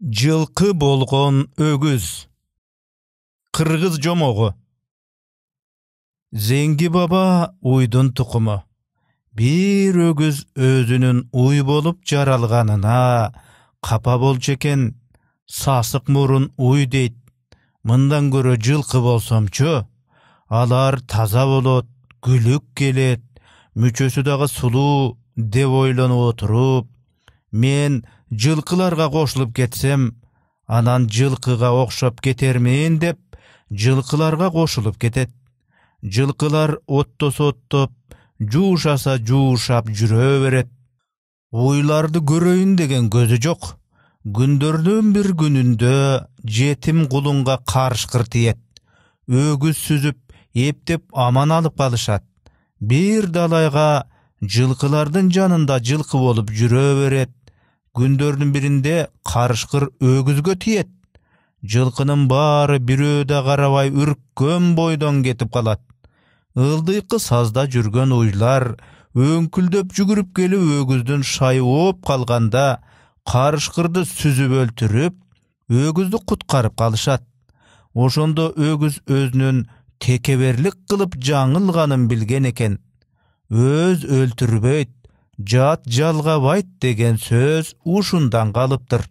жылкы болгон өгүз кыргыз жомогу зеңги баба уйдун тукуму бир өгүз өзүнүн уй болуп жаралганына капа болчу экен сасык мурун уй дейт мындан көрө жылкы болсомчу алар таза болот күлүк келет мүчөсү дагы сулуу деп ойлонуп отуруп мен жылқыларға қошылып кетсем анан жылқыға оқшап кетермин деп жылқыларға қошылып кетет жылқылар оттосо оттоп жуушаса жуушап жүрө берет ойларды көрөйүн деген көзі жоқ. күндөрдүн бир күнүндө жетим кулунга карышкыр тиет өгүз сүзүп эптеп аман алып калышат бир далайга жылкылардын жанында жылқы болуп жүрө берет күндөрдүн биринде карышкыр өгүзгө тиет жылкынын баары бирөө карабай үрккөн бойдон кетип калат ылдыйкы сазда жүргөн уйлар өңкүлдөп жүгүрүп келип өгүздүн шайы ооп калганда карышкырды сүзүп өлтүрүп өгүздү куткарып калышат ошондо өгүз өзүнүн текеберлик кылып жаңылганын билген экен өз өлтүрбөйт жат жалғабайт деген сөз ушундан қалыптыр.